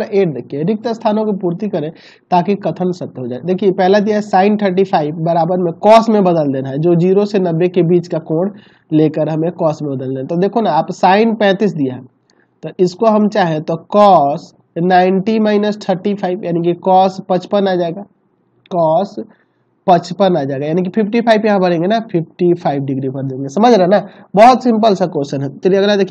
number eight देखिए रिक्त स्थानों की पूर्ति करें ताकि कथन सत्य हो जाए देखिए पहला दिया है साइन थर्टी फाइव बराबर में कॉस में बदल देना है जो जीरो से नब्बे के बीच का कोण लेकर हमें कॉस में बदल देना तो देखो ना आप साइन पैंतीस दिया है तो इसको हम चाहें तो cos ninety minus thirty five यानी कि कॉस पचपन आ जाएगा कॉस पचपन आ जाएगा यानी कि 55 फाइव यहाँ भरेंगे ना 55 डिग्री भर देंगे समझ रहे ना बहुत सिंपल सा क्वेश्चन है चलिए अगला देखिए